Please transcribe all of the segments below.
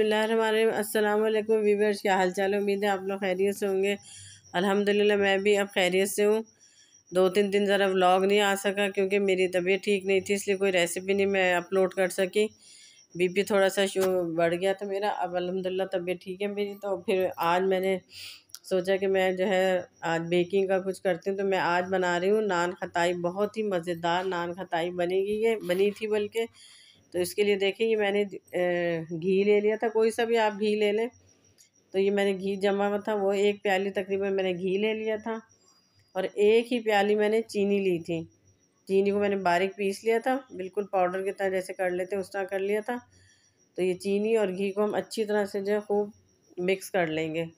बिसमीम वीवर्स क्या हाल चाल उम्मीद है आप लोग खैरियत से होंगे अल्हम्दुलिल्लाह मैं भी अब खैरियत से हूँ दो तीन दिन ज़रा व्लॉग नहीं आ सका क्योंकि मेरी तबीयत ठीक नहीं थी इसलिए कोई रेसिपी नहीं मैं अपलोड कर सकी बीपी थोड़ा सा शो बढ़ गया था मेरा अब अलहमदिल्ला तबीयत ठीक है मेरी तो फिर आज मैंने सोचा कि मैं जो है आज बेकिंग का कुछ करती हूँ तो मैं आज बना रही हूँ नान खताई बहुत ही मज़ेदार नान खताई बनेगी ये बनी थी बल्कि तो इसके लिए देखें ये मैंने घी ले लिया था कोई सा भी आप घी ले लें तो ये मैंने घी जमा हुआ था वो एक प्याली तकरीबन मैंने घी ले लिया था और एक ही प्याली मैंने चीनी ली थी चीनी को मैंने बारीक पीस लिया था बिल्कुल पाउडर की तरह जैसे कर लेते उस तरह कर लिया था तो ये चीनी और घी को हम अच्छी तरह से जो है खूब मिक्स कर लेंगे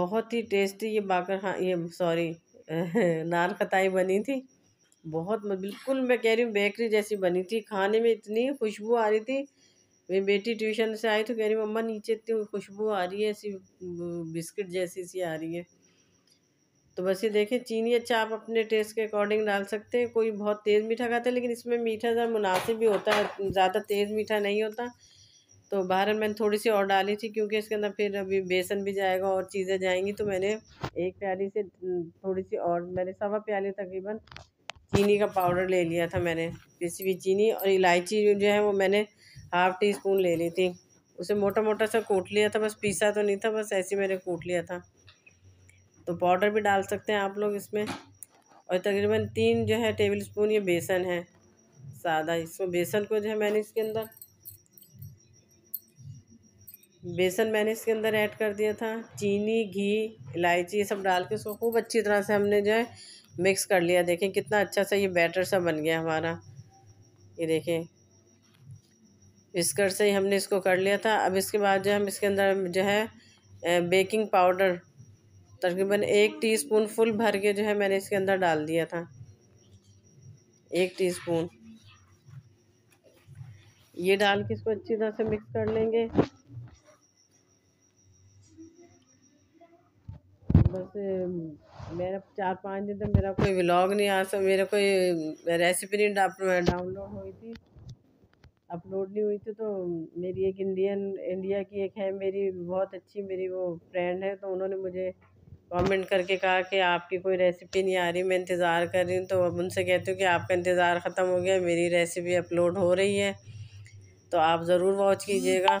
बहुत ही टेस्टी ये बाकर हाँ ये सॉरी नार खताई बनी थी बहुत बिल्कुल मैं कह रही हूँ बेकरी जैसी बनी थी खाने में इतनी खुशबू आ रही थी मेरी बेटी ट्यूशन से आई तो कह रही मम्मा नीचे इतनी खुशबू आ रही है ऐसी बिस्किट जैसी सी आ रही है तो बस ये देखें चीनी अच्छा आप अपने टेस्ट के अकॉर्डिंग डाल सकते हैं कोई बहुत तेज़ मीठा खाता है लेकिन इसमें मीठा ज़्यादा मुनासिब भी होता है ज़्यादा तेज़ मीठा नहीं होता तो बाहर मैंने थोड़ी सी और डाली थी क्योंकि इसके अंदर फिर अभी बेसन भी जाएगा और चीज़ें जाएंगी तो मैंने एक प्याली से थोड़ी सी और मैंने सवा प्याली तकरीबन चीनी का पाउडर ले लिया था मैंने पिसी हुई चीनी और इलायची जो है वो मैंने हाफ़ टी स्पून ले ली थी उसे मोटा मोटा सा कूट लिया था बस पीसा तो नहीं था बस ऐसे ही मैंने कूट लिया था तो पाउडर भी डाल सकते हैं आप लोग इसमें और तकरीबन तीन जो है टेबल स्पून ये बेसन है सादा इसको बेसन को जो है मैंने इसके अंदर बेसन मैंने इसके अंदर ऐड कर दिया था चीनी घी इलायची ये सब डाल के उसको खूब अच्छी तरह से हमने जो है मिक्स कर लिया देखें कितना अच्छा सा ये बैटर सा बन गया हमारा ये देखें इसकर से ही हमने इसको कर लिया था अब इसके बाद जो हम इसके अंदर जो है बेकिंग पाउडर तकरीबन एक टीस्पून फुल भर के जो है मैंने इसके अंदर डाल दिया था एक टीस्पून ये डाल के इसको अच्छी तरह से मिक्स कर लेंगे बस मेरा चार पाँच दिन तक मेरा कोई व्लॉग नहीं आ सका मेरा कोई रेसिपी नहीं डाउनलोड हुई थी अपलोड नहीं हुई थी तो मेरी एक इंडियन इंडिया की एक है मेरी बहुत अच्छी मेरी वो फ्रेंड है तो उन्होंने मुझे कमेंट करके कहा कि आपकी कोई रेसिपी नहीं आ रही मैं इंतज़ार कर रही हूँ तो अब उनसे कहती हूँ कि आपका इंतज़ार ख़त्म हो गया मेरी रेसिपी अपलोड हो रही है तो आप ज़रूर वॉच कीजिएगा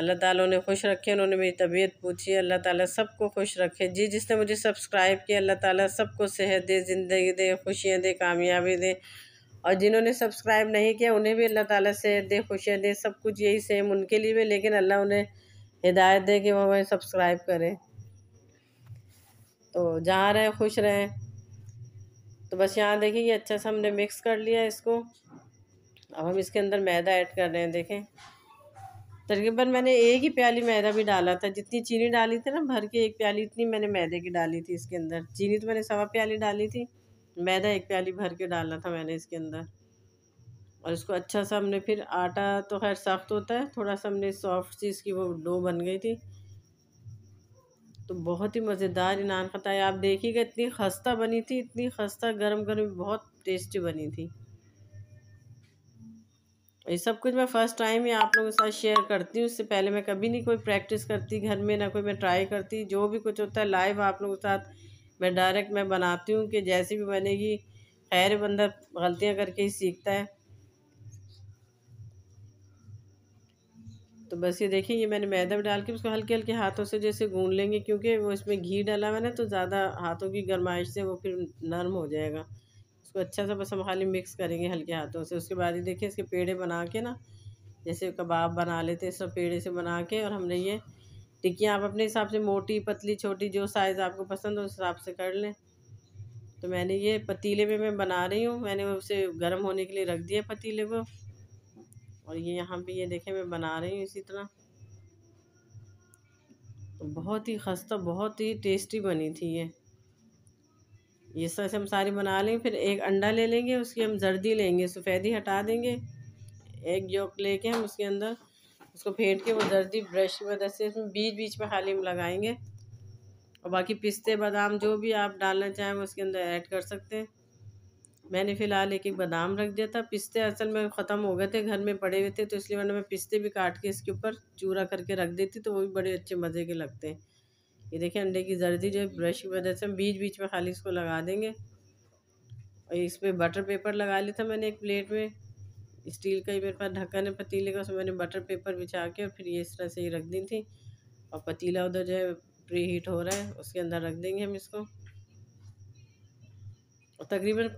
अल्लाह ताला उन्हें खुश रखे उन्होंने मेरी तबीयत पूछी अल्लाह ताला सबको खुश रखे जी जिसने मुझे सब्सक्राइब किया अल्लाह ताला सबको सेहत दे ज़िंदगी दे खुशियाँ दे कामयाबी दे और जिन्होंने सब्सक्राइब नहीं किया उन्हें भी अल्लाह ताला सेहत दे खुशियाँ दे सब कुछ यही सेम उनके लिए भी लेकिन अल्लाह उन्हें हिदायत दे कि वह हमें सब्सक्राइब करें तो जहाँ रहें खुश रहें तो बस यहाँ देखिए ये अच्छा सा हमने मिक्स कर लिया इसको अब हम इसके अंदर मैदा ऐड कर रहे हैं देखें तकरीबन मैंने एक ही प्याली मैदा भी डाला था जितनी चीनी डाली थी ना भर के एक प्याली इतनी मैंने मैदे की डाली थी इसके अंदर चीनी तो मैंने सवा प्याली डाली थी मैदा एक प्याली भर के डाला था मैंने इसके अंदर और इसको अच्छा सा हमने फिर आटा तो खैर सख्त होता है थोड़ा सा हमने सॉफ्ट सी इसकी वो डो बन गई थी तो बहुत ही मज़ेदार इनान खताई आप देखिएगा इतनी खस्ता बनी थी इतनी खस्ता गर्म गर्म बहुत टेस्टी बनी थी ये सब कुछ मैं फ़र्स्ट टाइम ही आप लोगों के साथ शेयर करती हूँ उससे पहले मैं कभी नहीं कोई प्रैक्टिस करती घर में ना कोई मैं ट्राई करती जो भी कुछ होता है लाइव आप लोगों के साथ मैं डायरेक्ट मैं बनाती हूँ कि जैसी भी बनेगी खैर बंदा गलतियाँ करके ही सीखता है तो बस ये देखिए ये मैंने मैदा भी डाल के उसको हल्के हल्के हाथों से जैसे गूंद लेंगे क्योंकि वो इसमें घी डाला हुआ ना तो ज़्यादा हाथों की गर्माइश से वो फिर नरम हो जाएगा इसको अच्छा सा बस हम खाली मिक्स करेंगे हल्के हाथों से उसके बाद ही देखिए इसके पेड़े बना के ना जैसे कबाब बना लेते हैं सब पेड़े से बना के और हमने ये टिक्कियाँ आप अपने हिसाब से मोटी पतली छोटी जो साइज़ आपको पसंद हो उस हिसाब से कर लें तो मैंने ये पतीले में मैं बना रही हूँ मैंने उसे गर्म होने के लिए रख दिया पतीले को और ये यहाँ पे ये देखें मैं बना रही हूँ इसी तरह तो बहुत ही खस्ता बहुत ही टेस्टी बनी थी ये इस तरह से हम सारी बना लेंगे फिर एक अंडा ले लेंगे उसकी हम जर्दी लेंगे सफ़ेदी हटा देंगे एक जोक लेके हम उसके अंदर उसको फेंट के वो जर्दी ब्रश की मदद से उसमें बीच बीच में खाली हम लगाएंगे और बाकी पिस्ते बादाम जो भी आप डालना चाहें वो उसके अंदर ऐड कर सकते हैं मैंने फ़िलहाल एक एक बादाम रख दिया था पिस्ते असल में ख़त्म हो गए थे घर में पड़े हुए थे तो इसलिए मैंने मैं पिस्ते भी काट के इसके ऊपर चूरा करके रख देती तो वो भी बड़े अच्छे मज़े के लगते हैं ये देखिए अंडे की जर्दी जो है ब्रश की वजह से हम बीच बीच में खाली इसको लगा देंगे और इस पर पे बटर पेपर लगा लिया था मैंने एक प्लेट में स्टील का ही मेरे पास ढक्कन है पतीले का उसमें मैंने बटर पेपर बिछा के और फिर ये इस तरह से ही रख दी थी और पतीला उधर जो है प्री हीट हो रहा है उसके अंदर रख देंगे हम इसको और तकरीबन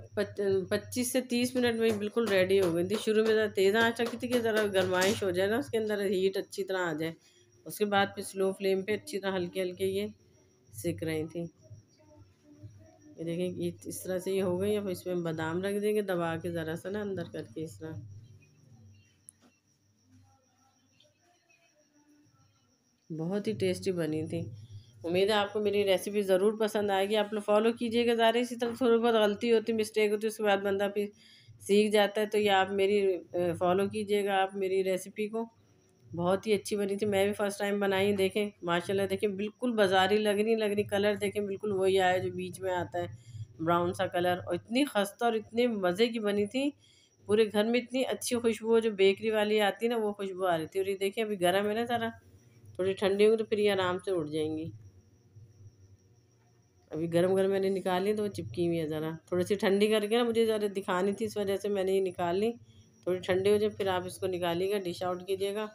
पच्चीस से तीस मिनट में बिल्कुल रेडी हो गई थी शुरू में ज़रा तेज़ आँच रखी थी कि ज़रा गर्माइश हो जाए ना उसके अंदर हीट अच्छी तरह आ जाए उसके बाद फिर स्लो फ्लेम पे अच्छी तरह हल्के हल्के ये सेक रही थी ये देखें ये इस तरह से ये हो गई अब इसमें बादाम रख देंगे दबा के ज़रा सा ना अंदर करके इस तरह बहुत ही टेस्टी बनी थी उम्मीद है आपको मेरी रेसिपी ज़रूर पसंद आएगी आप लोग फॉलो कीजिएगा ज़रा इसी तरह थोड़ी बहुत गलती होती मिस्टेक होती उसके बाद बंदा फिर सीख जाता है तो ये आप मेरी फॉलो कीजिएगा आप मेरी रेसिपी को बहुत ही अच्छी बनी थी मैं भी फ़र्स्ट टाइम बनाई देखें माशाल्लाह देखें बिल्कुल बाज़ारी लग रही लग रही कलर देखें बिल्कुल वही आया जो बीच में आता है ब्राउन सा कलर और इतनी खस्ता और इतने मज़े की बनी थी पूरे घर में इतनी अच्छी खुशबू जो बेकरी वाली आती ना वो खुशबू आ रही थी और ये देखें अभी गर्म है ना ज़रा थोड़ी ठंडी होगी तो फिर ये आराम से उड़ जाएंगी अभी गर्म गर्म मैंने निकाली तो वो चिपकी हुई है ज़रा थोड़ी सी ठंडी करके ना मुझे ज़रा दिखानी थी इस वजह से मैंने ये निकाल ली थोड़ी ठंडी हो जाए फिर आप इसको निकालिएगा डिश आउट कीजिएगा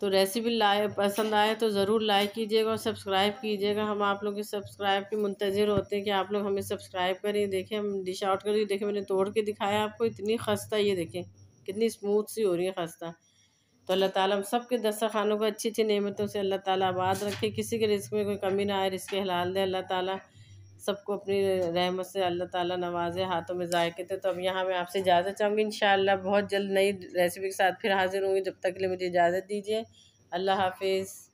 तो रेसिपी लाए पसंद आए तो ज़रूर लाइक कीजिएगा और सब्सक्राइब कीजिएगा हम आप लोग के सब्सक्राइब के मुंतज़र होते हैं कि आप लोग हमें सब्सक्राइब करें देखें हम डिश आउट करिए देखें मैंने तोड़ के दिखाया आपको इतनी खस्ता ये देखें कितनी स्मूथ सी हो रही है खस्ता तो अल्लाह ताला हम सब के दस्तरखानों को अच्छी अच्छी नेमतों से अल्लाह ताला आबाद रखे किसी के रिस्क में कोई कमी ना आए रिस्क हलाल दें अल्लाह ताला सबको अपनी रहमत से अल्लाह ताला नवाजे हाथों में जायके थे तो अब यहाँ मैं आपसे इजाज़त चाहूँगी इन बहुत जल्द नई रेसिपी के साथ फिर हाज़िर होंगी जब तक के लिए मुझे इजाज़त दीजिए अल्लाह हाफिज़